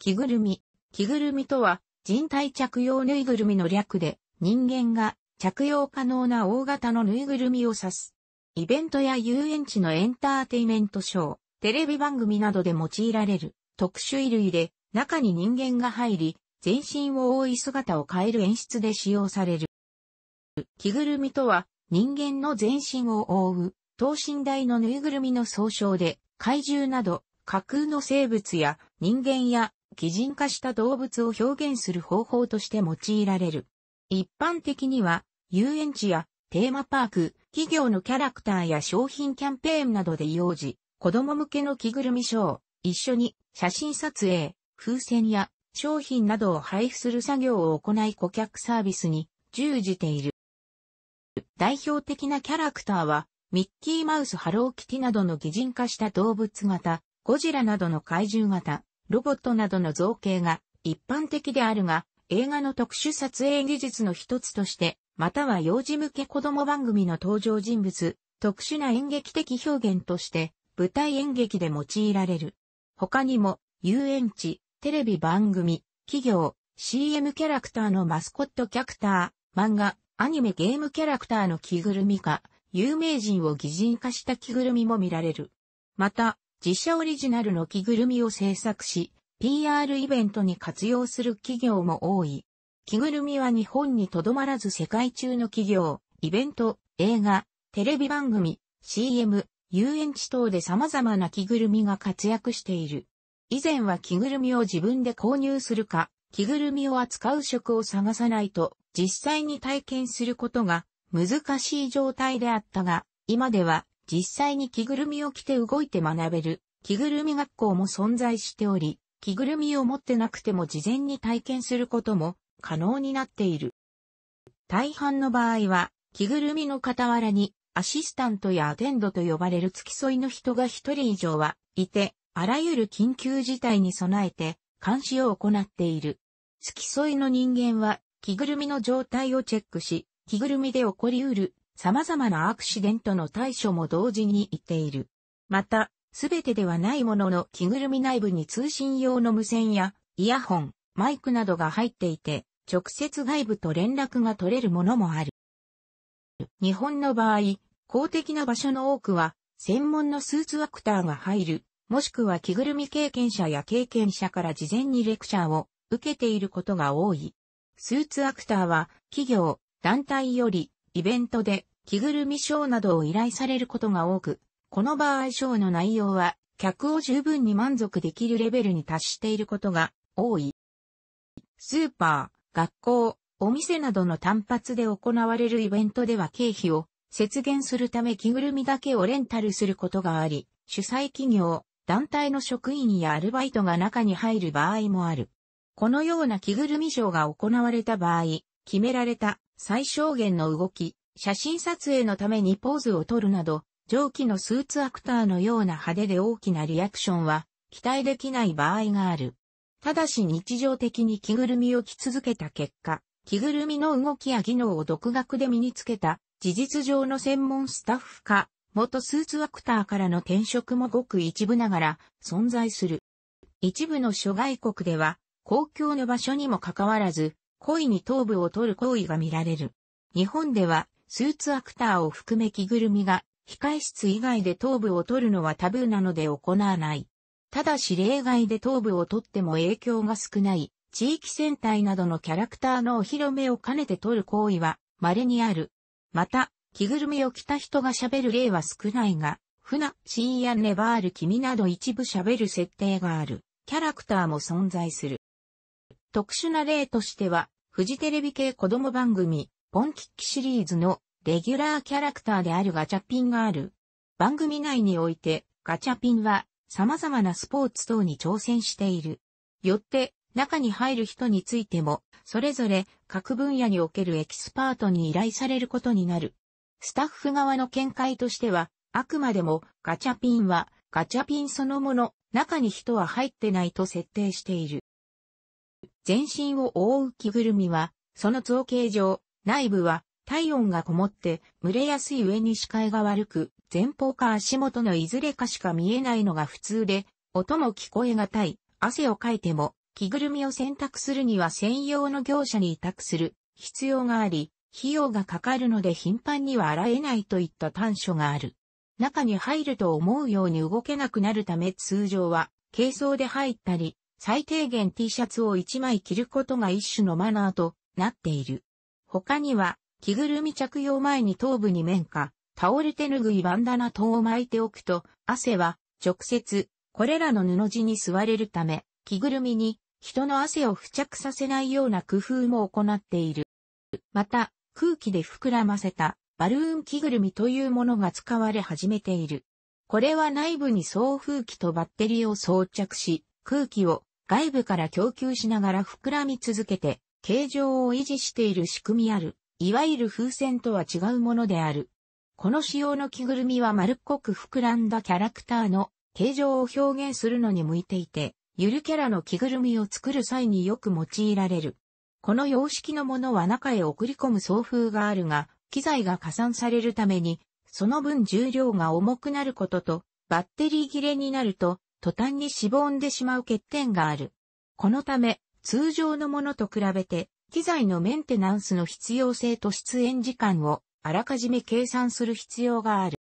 着ぐるみ。着ぐるみとは、人体着用ぬいぐるみの略で、人間が着用可能な大型のぬいぐるみを指す。イベントや遊園地のエンターテイメントショー、テレビ番組などで用いられる特殊衣類で、中に人間が入り、全身を覆い姿を変える演出で使用される。着ぐるみとは、人間の全身を覆う、等身大のぬいぐるみの総称で、怪獣など、架空の生物や人間や擬人化した動物を表現する方法として用いられる。一般的には、遊園地やテーマパーク、企業のキャラクターや商品キャンペーンなどで用事、子供向けの着ぐるみショー、一緒に写真撮影、風船や商品などを配布する作業を行い顧客サービスに従事ている。代表的なキャラクターは、ミッキーマウス、ハローキティなどの擬人化した動物型、ゴジラなどの怪獣型、ロボットなどの造形が一般的であるが、映画の特殊撮影技術の一つとして、または幼児向け子供番組の登場人物、特殊な演劇的表現として、舞台演劇で用いられる。他にも、遊園地、テレビ番組、企業、CM キャラクターのマスコットキャラクター、漫画、アニメゲームキャラクターの着ぐるみか、有名人を擬人化した着ぐるみも見られる。また、自社オリジナルの着ぐるみを制作し、PR イベントに活用する企業も多い。着ぐるみは日本にとどまらず世界中の企業、イベント、映画、テレビ番組、CM、遊園地等で様々な着ぐるみが活躍している。以前は着ぐるみを自分で購入するか、着ぐるみを扱う職を探さないと、実際に体験することが難しい状態であったが、今では実際に着ぐるみを着て動いて学べる着ぐるみ学校も存在しており、着ぐるみを持ってなくても事前に体験することも可能になっている。大半の場合は、着ぐるみの傍らにアシスタントやアテンドと呼ばれる付き添いの人が一人以上はいて、あらゆる緊急事態に備えて監視を行っている。付き添いの人間は着ぐるみの状態をチェックし、着ぐるみで起こりうる様々なアクシデントの対処も同時に言っている。また、すべてではないものの着ぐるみ内部に通信用の無線やイヤホン、マイクなどが入っていて、直接外部と連絡が取れるものもある。日本の場合、公的な場所の多くは、専門のスーツアクターが入る、もしくは着ぐるみ経験者や経験者から事前にレクチャーを受けていることが多い。スーツアクターは、企業、団体より、イベントで、着ぐるみショーなどを依頼されることが多く、この場合ショーの内容は、客を十分に満足できるレベルに達していることが多い。スーパー、学校、お店などの単発で行われるイベントでは経費を節減するため着ぐるみだけをレンタルすることがあり、主催企業、団体の職員やアルバイトが中に入る場合もある。このような着ぐるみショーが行われた場合、決められた最小限の動き、写真撮影のためにポーズを取るなど、上記のスーツアクターのような派手で大きなリアクションは期待できない場合がある。ただし日常的に着ぐるみを着続けた結果、着ぐるみの動きや技能を独学で身につけた事実上の専門スタッフか、元スーツアクターからの転職もごく一部ながら存在する。一部の諸外国では、公共の場所にもかかわらず、故意に頭部を取る行為が見られる。日本では、スーツアクターを含め着ぐるみが、控室以外で頭部を取るのはタブーなので行わない。ただし例外で頭部を取っても影響が少ない、地域戦隊などのキャラクターのお披露目を兼ねて取る行為は稀にある。また、着ぐるみを着た人が喋る例は少ないが、フナ、シーやネバール君など一部喋る設定がある、キャラクターも存在する。特殊な例としては、フジテレビ系子供番組、ポンキッキシリーズのレギュラーキャラクターであるガチャピンがある。番組内においてガチャピンは様々なスポーツ等に挑戦している。よって中に入る人についても、それぞれ各分野におけるエキスパートに依頼されることになる。スタッフ側の見解としては、あくまでもガチャピンはガチャピンそのもの、中に人は入ってないと設定している。全身を覆う着ぐるみは、その造形上、内部は体温がこもって蒸れやすい上に視界が悪く、前方か足元のいずれかしか見えないのが普通で、音も聞こえがたい、汗をかいても、着ぐるみを選択するには専用の業者に委託する必要があり、費用がかかるので頻繁には洗えないといった短所がある。中に入ると思うように動けなくなるため通常は、軽装で入ったり、最低限 T シャツを1枚着ることが一種のマナーとなっている。他には、着ぐるみ着用前に頭部に面か、倒れ手拭いバンダナ等を巻いておくと、汗は直接、これらの布地に吸われるため、着ぐるみに人の汗を付着させないような工夫も行っている。また、空気で膨らませたバルーン着ぐるみというものが使われ始めている。これは内部に送風機とバッテリーを装着し、空気を外部から供給しながら膨らみ続けて、形状を維持している仕組みある、いわゆる風船とは違うものである。この仕様の着ぐるみは丸っこく膨らんだキャラクターの形状を表現するのに向いていて、ゆるキャラの着ぐるみを作る際によく用いられる。この様式のものは中へ送り込む送風があるが、機材が加算されるために、その分重量が重くなることと、バッテリー切れになると、途端にしぼんでしまう欠点がある。このため、通常のものと比べて、機材のメンテナンスの必要性と出演時間をあらかじめ計算する必要がある。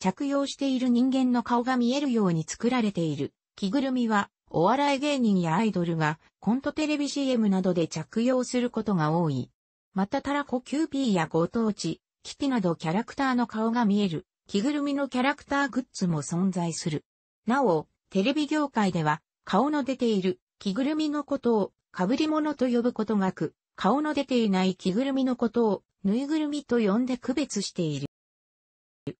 着用している人間の顔が見えるように作られている。着ぐるみは、お笑い芸人やアイドルがコントテレビ CM などで着用することが多い。またタラコキューピーやご当地、キティなどキャラクターの顔が見える着ぐるみのキャラクターグッズも存在する。なお、テレビ業界では顔の出ている着ぐるみのことを、被り物と呼ぶことなく、顔の出ていない着ぐるみのことを、ぬいぐるみと呼んで区別している。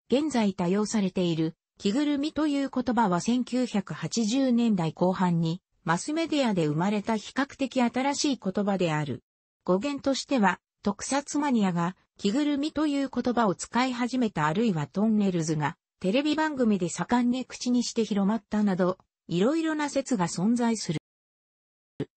現在多用されている、着ぐるみという言葉は1980年代後半に、マスメディアで生まれた比較的新しい言葉である。語源としては、特撮マニアが着ぐるみという言葉を使い始めたあるいはトンネルズがテレビ番組で盛んに口にして広まったなど、いろいろな説が存在する。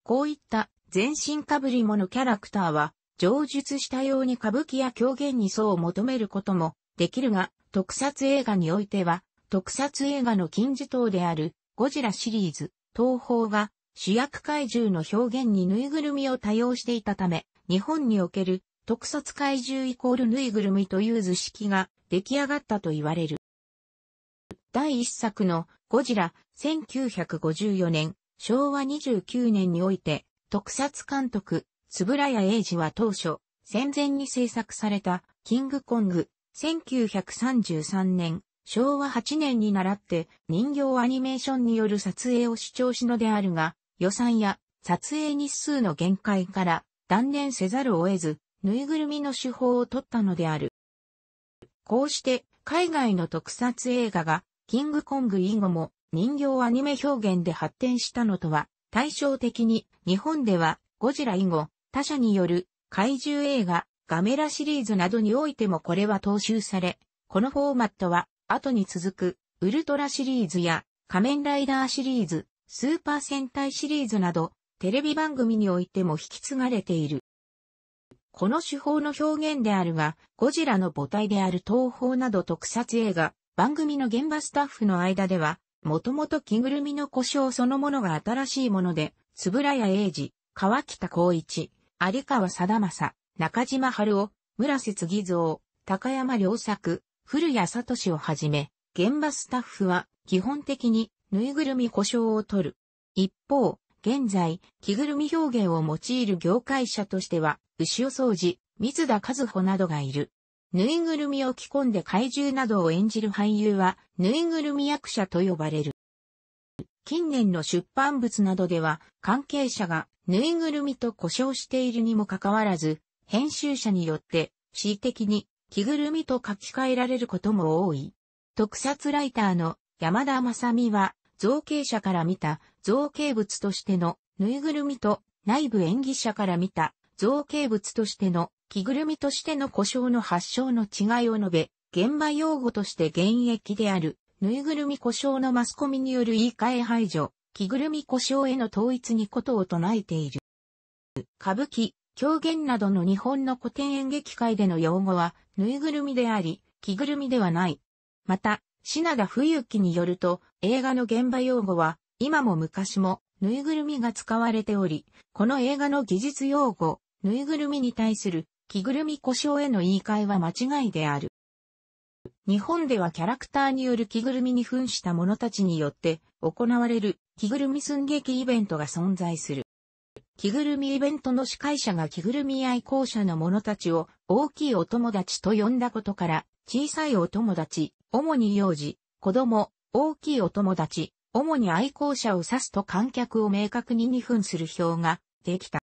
こういった全身被り物キャラクターは、上述したように歌舞伎や狂言にそう求めることもできるが、特撮映画においては、特撮映画の金字塔であるゴジラシリーズ、東宝が主役怪獣の表現にぬいぐるみを多用していたため、日本における特撮怪獣イコールぬいぐるみという図式が出来上がったと言われる。第一作のゴジラ1954年昭和29年において、特撮監督、つぶらや英二は当初、戦前に制作された、キングコング、1933年、昭和8年に倣って人形アニメーションによる撮影を主張しのであるが、予算や撮影日数の限界から断念せざるを得ず、ぬいぐるみの手法を取ったのである。こうして、海外の特撮映画が、キングコング以後も人形アニメ表現で発展したのとは、対照的に日本ではゴジラ以後、他社による怪獣映画、ガメラシリーズなどにおいてもこれは踏襲され、このフォーマットは後に続くウルトラシリーズや仮面ライダーシリーズ、スーパー戦隊シリーズなどテレビ番組においても引き継がれている。この手法の表現であるが、ゴジラの母体である東宝など特撮映画、番組の現場スタッフの間では、もともと着ぐるみの故障そのものが新しいもので、つぶらや英二、川北光一、有川貞正、中島春夫、村瀬次蔵、高山良作、古谷聡をはじめ、現場スタッフは基本的にぬいぐるみ故障を取る。一方、現在、着ぐるみ表現を用いる業界者としては、牛尾掃除、水田和穂などがいる。ぬいぐるみを着込んで怪獣などを演じる俳優は、ぬいぐるみ役者と呼ばれる。近年の出版物などでは、関係者がぬいぐるみと故障しているにもかかわらず、編集者によって、恣意的に着ぐるみと書き換えられることも多い。特撮ライターの山田正美は、造形者から見た造形物としてのぬいぐるみと内部演技者から見た造形物としての着ぐるみとしての故障の発症の違いを述べ、現場用語として現役である、ぬいぐるみ故障のマスコミによる言い換え排除、着ぐるみ故障への統一にことを唱えている。歌舞伎、狂言などの日本の古典演劇界での用語は、ぬいぐるみであり、着ぐるみではない。また、品田冬樹によると、映画の現場用語は、今も昔も、ぬいぐるみが使われており、この映画の技術用語、ぬいぐるみに対する着ぐるみ故障への言い換えは間違いである。日本ではキャラクターによる着ぐるみに扮した者たちによって行われる着ぐるみ寸劇イベントが存在する。着ぐるみイベントの司会者が着ぐるみ愛好者の者たちを大きいお友達と呼んだことから小さいお友達、主に幼児、子供、大きいお友達、主に愛好者を指すと観客を明確に2分する表ができた。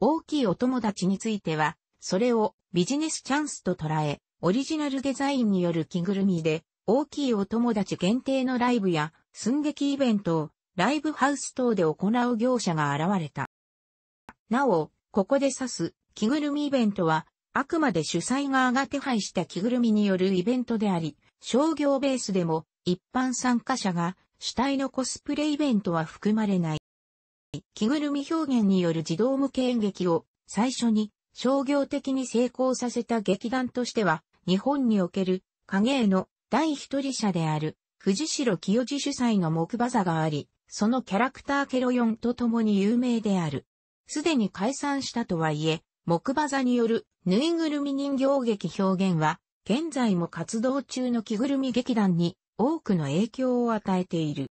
大きいお友達については、それをビジネスチャンスと捉え、オリジナルデザインによる着ぐるみで、大きいお友達限定のライブや寸劇イベントをライブハウス等で行う業者が現れた。なお、ここで指す着ぐるみイベントは、あくまで主催側が手配した着ぐるみによるイベントであり、商業ベースでも一般参加者が主体のコスプレイベントは含まれない。着ぐるみ表現による児童向け演劇を最初に商業的に成功させた劇団としては、日本における影絵の第一人者である藤代清治主催の木馬座があり、そのキャラクターケロヨンと共に有名である。すでに解散したとはいえ、木馬座によるぬいぐるみ人形劇表現は、現在も活動中の着ぐるみ劇団に多くの影響を与えている。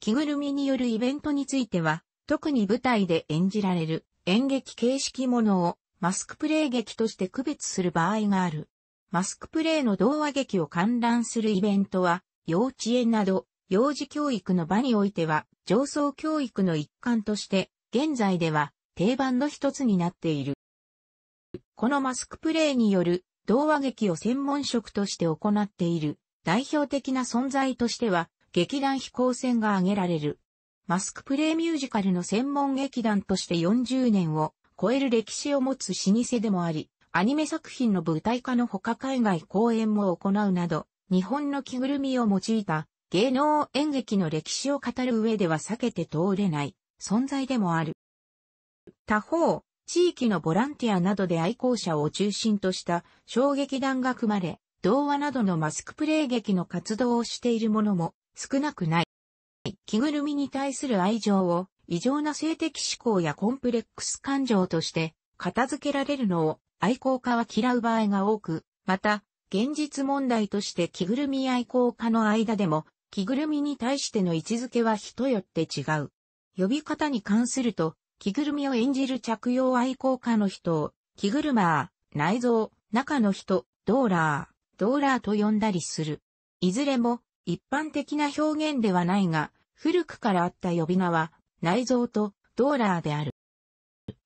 着ぐるみによるイベントについては、特に舞台で演じられる演劇形式ものをマスクプレイ劇として区別する場合がある。マスクプレイの童話劇を観覧するイベントは、幼稚園など幼児教育の場においては、上層教育の一環として、現在では定番の一つになっている。このマスクプレイによる童話劇を専門職として行っている代表的な存在としては、劇団飛行船が挙げられる。マスクプレイミュージカルの専門劇団として40年を超える歴史を持つ老舗でもあり、アニメ作品の舞台化のほか海外公演も行うなど、日本の着ぐるみを用いた芸能演劇の歴史を語る上では避けて通れない存在でもある。他方、地域のボランティアなどで愛好者を中心とした小劇団が組まれ、童話などのマスクプレイ劇の活動をしているものも少なくない。着ぐるみに対する愛情を異常な性的思考やコンプレックス感情として片付けられるのを愛好家は嫌う場合が多く、また、現実問題として着ぐるみ愛好家の間でも、着ぐるみに対しての位置づけは人よって違う。呼び方に関すると、着ぐるみを演じる着用愛好家の人を、着ぐるまー、内臓、中の人、ドーラー、ドーラーと呼んだりする。いずれも、一般的な表現ではないが、古くからあった呼び名は、内臓とドーラーである。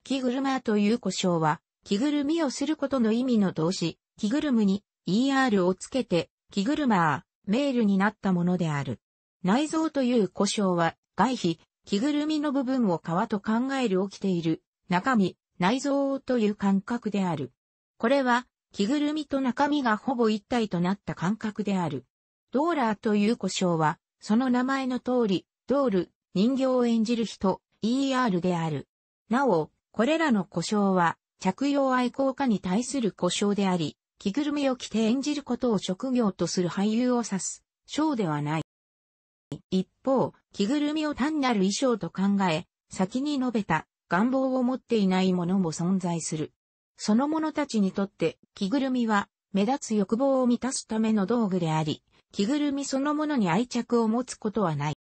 着ぐるまという呼称は、着ぐるみをすることの意味の動詞、着ぐるむに er をつけて、着ぐるまー、メールになったものである。内臓という故障は、外皮、着ぐるみの部分を皮と考える起きている、中身、内臓という感覚である。これは、着ぐるみと中身がほぼ一体となった感覚である。ドーラーという呼称は、その名前の通り、ドール、人形を演じる人、ER である。なお、これらの故障は、着用愛好家に対する故障であり、着ぐるみを着て演じることを職業とする俳優を指す、章ではない。一方、着ぐるみを単なる衣装と考え、先に述べた願望を持っていないものも存在する。その者たちにとって、着ぐるみは、目立つ欲望を満たすための道具であり、着ぐるみそのものに愛着を持つことはない。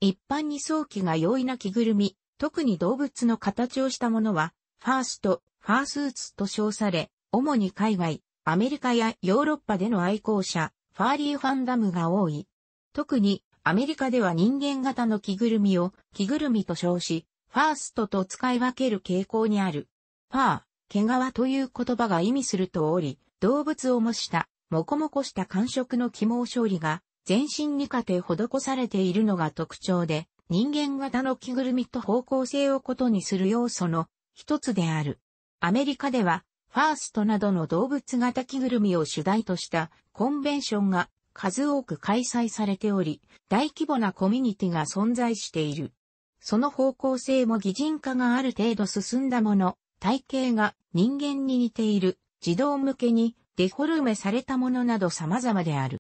一般に早期が容易な着ぐるみ、特に動物の形をしたものは、ファースト、ファースーツと称され、主に海外、アメリカやヨーロッパでの愛好者、ファーリーファンダムが多い。特に、アメリカでは人間型の着ぐるみを着ぐるみと称し、ファーストと使い分ける傾向にある。ファー、毛皮という言葉が意味するとおり、動物を模したもこもこした感触の起毛処理が全身にかて施されているのが特徴で、人間型の着ぐるみと方向性を異にする要素の一つである。アメリカでは、ファーストなどの動物型着ぐるみを主題としたコンベンションが数多く開催されており、大規模なコミュニティが存在している。その方向性も擬人化がある程度進んだもの、体型が人間に似ている、児童向けにデフォルメされたものなど様々である。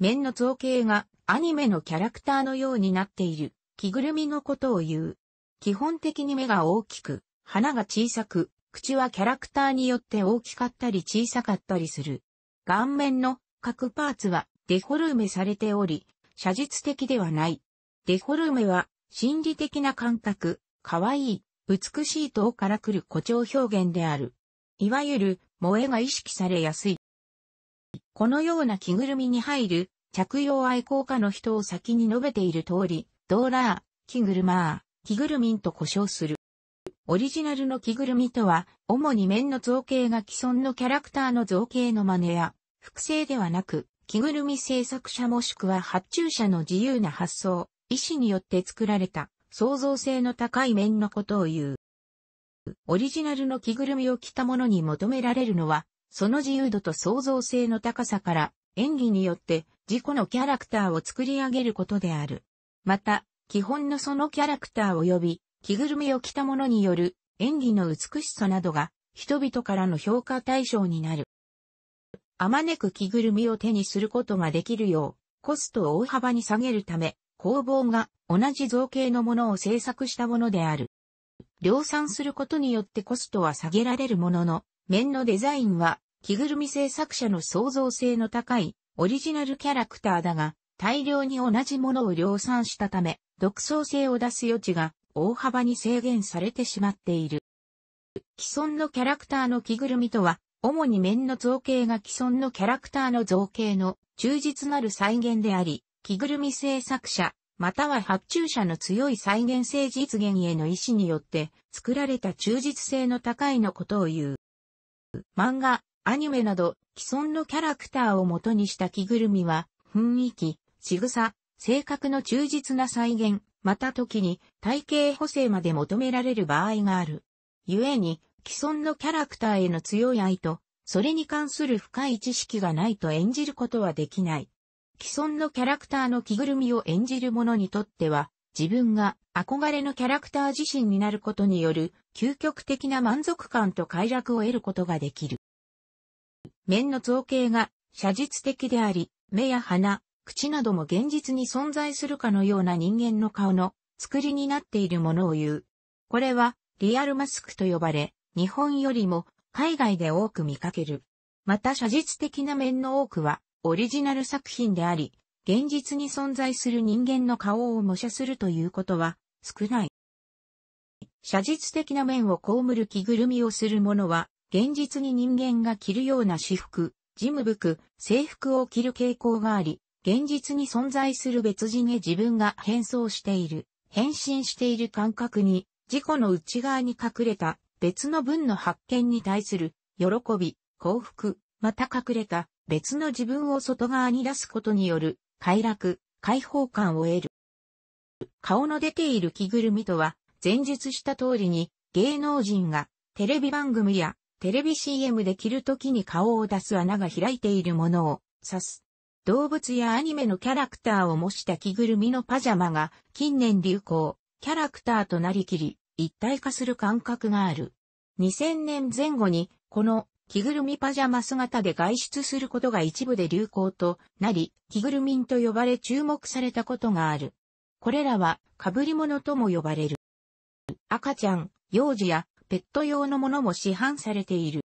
面の造形がアニメのキャラクターのようになっている着ぐるみのことを言う。基本的に目が大きく、鼻が小さく、口はキャラクターによって大きかったり小さかったりする。顔面の各パーツはデフォルメされており、写実的ではない。デフォルメは心理的な感覚、可愛い、美しい等から来る誇張表現である。いわゆる萌えが意識されやすい。このような着ぐるみに入る着用愛好家の人を先に述べている通り、ドーラー、着ぐるまー、着ぐるみんと呼称する。オリジナルの着ぐるみとは、主に面の造形が既存のキャラクターの造形の真似や、複製ではなく、着ぐるみ制作者もしくは発注者の自由な発想、意思によって作られた、創造性の高い面のことを言う。オリジナルの着ぐるみを着た者に求められるのは、その自由度と創造性の高さから、演技によって自己のキャラクターを作り上げることである。また、基本のそのキャラクター及び着ぐるみを着た者による演技の美しさなどが人々からの評価対象になる。あまねく着ぐるみを手にすることができるよう、コストを大幅に下げるため、工房が同じ造形のものを制作したものである。量産することによってコストは下げられるものの、面のデザインは着ぐるみ製作者の創造性の高いオリジナルキャラクターだが、大量に同じものを量産したため、独創性を出す余地が大幅に制限されてしまっている。既存のキャラクターの着ぐるみとは、主に面の造形が既存のキャラクターの造形の忠実なる再現であり、着ぐるみ製作者、または発注者の強い再現性実現への意思によって作られた忠実性の高いのことを言う。漫画、アニメなど既存のキャラクターを元にした着ぐるみは雰囲気、仕草、性格の忠実な再現、また時に体型補正まで求められる場合がある。故に既存のキャラクターへの強い愛と、それに関する深い知識がないと演じることはできない。既存のキャラクターの着ぐるみを演じる者にとっては、自分が憧れのキャラクター自身になることによる究極的な満足感と快楽を得ることができる。面の造形が写実的であり、目や鼻、口なども現実に存在するかのような人間の顔の作りになっているものを言う。これはリアルマスクと呼ばれ、日本よりも海外で多く見かける。また写実的な面の多くはオリジナル作品であり、現実に存在する人間の顔を模写するということは少ない。写実的な面を被る着ぐるみをする者は、現実に人間が着るような私服、事務服、制服を着る傾向があり、現実に存在する別人へ自分が変装している、変身している感覚に、自己の内側に隠れた別の文の発見に対する、喜び、幸福、また隠れた別の自分を外側に出すことによる快楽、解放感を得る。顔の出ている着ぐるみとは、前述した通りに芸能人がテレビ番組やテレビ CM で着るときに顔を出す穴が開いているものを指す。動物やアニメのキャラクターを模した着ぐるみのパジャマが近年流行、キャラクターとなりきり、一体化する感覚がある。2000年前後にこの着ぐるみパジャマ姿で外出することが一部で流行となり、着ぐるみんと呼ばれ注目されたことがある。これらは被り物とも呼ばれる。赤ちゃん、幼児やペット用のものも市販されている。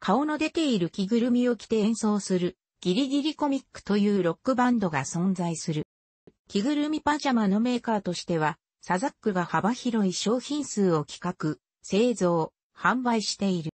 顔の出ている着ぐるみを着て演奏するギリギリコミックというロックバンドが存在する。着ぐるみパジャマのメーカーとしては、サザックが幅広い商品数を企画、製造、販売している。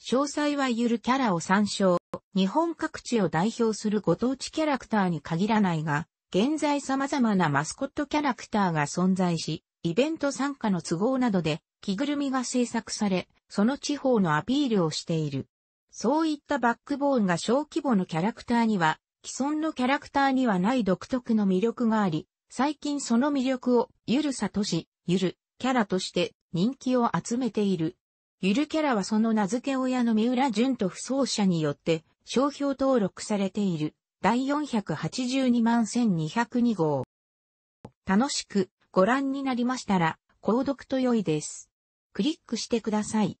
詳細はゆるキャラを参照。日本各地を代表するご当地キャラクターに限らないが、現在様々なマスコットキャラクターが存在し、イベント参加の都合などで着ぐるみが制作され、その地方のアピールをしている。そういったバックボーンが小規模のキャラクターには、既存のキャラクターにはない独特の魅力があり、最近その魅力をゆるさとし、ゆるキャラとして人気を集めている。ゆるキャラはその名付け親の三浦淳と不走者によって商標登録されている第482万1202号。楽しくご覧になりましたら、購読と良いです。クリックしてください。